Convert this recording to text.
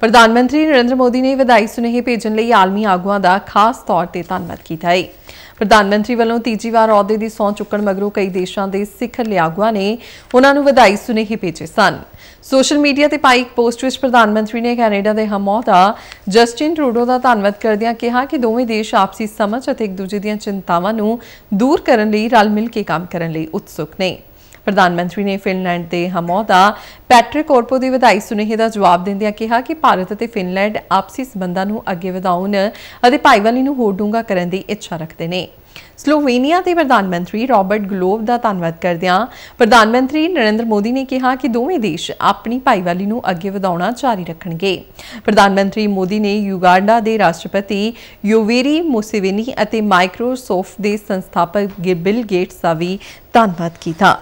ਪ੍ਰਧਾਨ ਮੰਤਰੀ ਨਰਿੰਦਰ ਮੋਦੀ ਨੇ ਵਿਦਾਈ ਸੁਨੇਹੇ ਭੇਜਣ ਲਈ ਆਲਮੀ ਆਗੂਆਂ ਦਾ ਖਾਸ ਤੌਰ ਤੇ ਧੰਨਵਾਦ ਕੀਤਾ ਹੈ ਪ੍ਰਧਾਨ ਮੰਤਰੀ ਵੱਲੋਂ ਤੀਜੀ ਵਾਰ ਅਹੁਦੇ ਦੀ ਸੌਂ ਚੁੱਕਣ ਮਗਰੋਂ ਕਈ ਦੇਸ਼ਾਂ ਦੇ ਸਿਖਰ ਲਿਆਗੂਆਂ ਨੇ ਉਹਨਾਂ ਨੂੰ ਵਿਦਾਈ ਸੁਨੇਹੇ ਭੇਜੇ ਸਨ ਸੋਸ਼ਲ ਮੀਡੀਆ ਤੇ ਪਾਈ ਇੱਕ ਪੋਸਟ ਵਿੱਚ ਪ੍ਰਧਾਨ ਮੰਤਰੀ ਨੇ ਕੈਨੇਡਾ ਦੇ ਹਮੌਤਾ ਜਸਟਿਨ ਟਰੂਡੋ ਦਾ ਧੰਨਵਾਦ ਕਰਦਿਆਂ ਕਿਹਾ ਕਿ ਦੋਵੇਂ ਦੇਸ਼ ਆਪਸੀ ਸਮਝ ਅਤੇ ਇੱਕ ਦੂਜੇ ਦੀਆਂ ਚਿੰਤਾਵਾਂ ਨੂੰ ਦੂਰ ਕਰਨ ਲਈ ਰਲ ਮਿਲ ਕੇ ਕੰਮ ਕਰਨ ਲਈ ਉਤਸੁਕ ਨੇ ਪ੍ਰਧਾਨ ਮੰਤਰੀ ਨੇ ਫਿਨਲੈਂਡ ਦੇ ਦਾ ਪੈਟਰਿਕ ਕੋਰਪੋ ਦੀ ਵਧਾਈ ਸੁਨੇਹੇ ਦਾ ਜਵਾਬ ਦਿੰਦਿਆਂ ਕਿਹਾ ਕਿ ਭਾਰਤ ਅਤੇ ਫਿਨਲੈਂਡ ਆਪਸੀ ਸਬੰਧਾਂ ਨੂੰ ਅੱਗੇ ਵਧਾਉਣ ਅਤੇ ਭਾਈਵਾਲੀ ਨੂੰ ਹੋਰ ਡੂੰਘਾ ਕਰਨ ਦੀ ਇੱਛਾ ਰੱਖਦੇ ਨੇ ਸਲੋਵੇਨੀਆ ਦੇ ਪ੍ਰਧਾਨ ਮੰਤਰੀ ਰਾਬਰਟ ਗਲੋਬ ਦਾ ਧੰਨਵਾਦ ਕਰਦਿਆਂ ਪ੍ਰਧਾਨ ਮੰਤਰੀ ਨਰਿੰਦਰ ਮੋਦੀ ਨੇ ਕਿਹਾ ਕਿ ਦੋਵੇਂ ਦੇਸ਼ ਆਪਣੀ ਭਾਈਵਾਲੀ ਨੂੰ ਅੱਗੇ ਵਧਾਉਣਾ ਜਾਰੀ ਰੱਖਣਗੇ ਪ੍ਰਧਾਨ ਮੰਤਰੀ ਮੋਦੀ ਨੇ ਯੂਗਾਂਡਾ ਦੇ ਰਾਸ਼ਟਰਪਤੀ ਯੋਵੇਰੀ ਮੁਸੇਵੇਨੀ ਅਤੇ ਮਾਈਕਰੋਸੌਫਟ ਦੇ ਸੰਸਥਾਪਕ ਬਿਲ ਗੇਟਸ ਦਾ ਵੀ ਧੰਨਵਾਦ ਕੀਤਾ